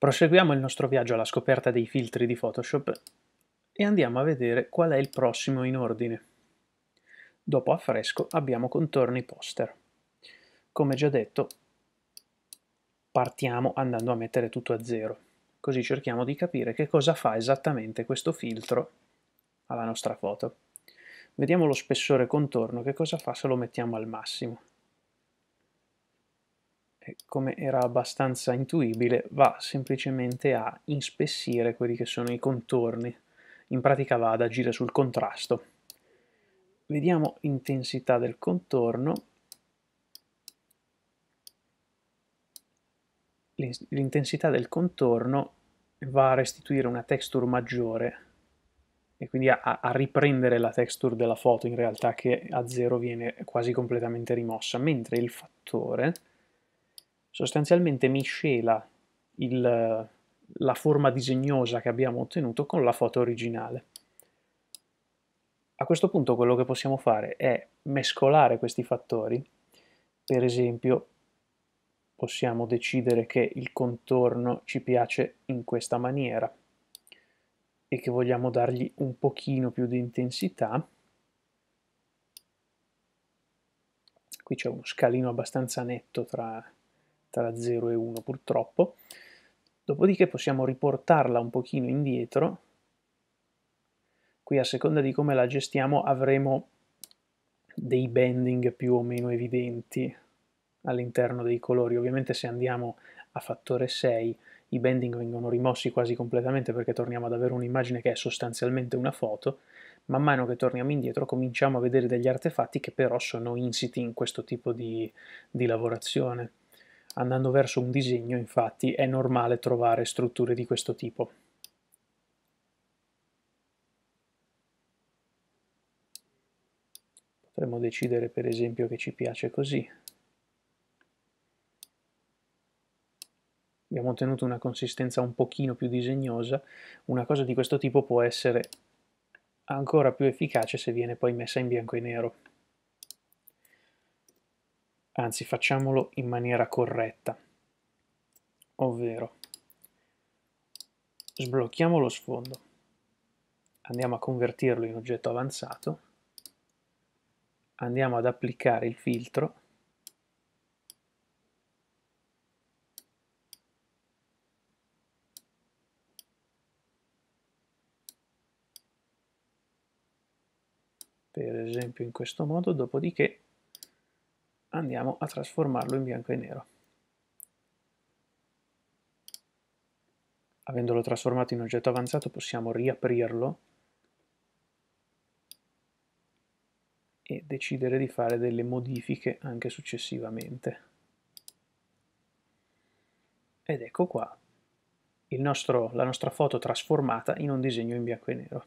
Proseguiamo il nostro viaggio alla scoperta dei filtri di Photoshop e andiamo a vedere qual è il prossimo in ordine. Dopo affresco abbiamo contorni poster. Come già detto, partiamo andando a mettere tutto a zero, così cerchiamo di capire che cosa fa esattamente questo filtro alla nostra foto. Vediamo lo spessore contorno, che cosa fa se lo mettiamo al massimo. Eh, come era abbastanza intuibile, va semplicemente a inspessire quelli che sono i contorni, in pratica va ad agire sul contrasto. Vediamo l'intensità del contorno, l'intensità del contorno va a restituire una texture maggiore e quindi a, a, riprendere la texture della foto in realtà che a zero viene quasi completamente rimossa, mentre il fattore sostanzialmente miscela il, la forma disegnosa che abbiamo ottenuto con la foto originale. A questo punto quello che possiamo fare è mescolare questi fattori, per esempio possiamo decidere che il contorno ci piace in questa maniera e che vogliamo dargli un pochino più di intensità. Qui c'è uno scalino abbastanza netto tra tra 0 e 1 purtroppo. Dopodiché possiamo riportarla un pochino indietro. Qui a seconda di come la gestiamo avremo dei bending più o meno evidenti all'interno dei colori. Ovviamente se andiamo a fattore 6 i bending vengono rimossi quasi completamente perché torniamo ad avere un'immagine che è sostanzialmente una foto. Man mano che torniamo indietro cominciamo a vedere degli artefatti che però sono insiti in questo tipo di, di lavorazione. Andando verso un disegno, infatti, è normale trovare strutture di questo tipo. Potremmo decidere, per esempio, che ci piace così. Abbiamo ottenuto una consistenza un pochino più disegnosa. Una cosa di questo tipo può essere ancora più efficace se viene poi messa in bianco e nero anzi facciamolo in maniera corretta, ovvero sblocchiamo lo sfondo, andiamo a convertirlo in oggetto avanzato, andiamo ad applicare il filtro, per esempio in questo modo, dopodiché andiamo a trasformarlo in bianco e nero. Avendolo trasformato in oggetto avanzato possiamo riaprirlo e decidere di fare delle modifiche anche successivamente. Ed ecco qua nostro, la nostra foto trasformata in un disegno in bianco e nero.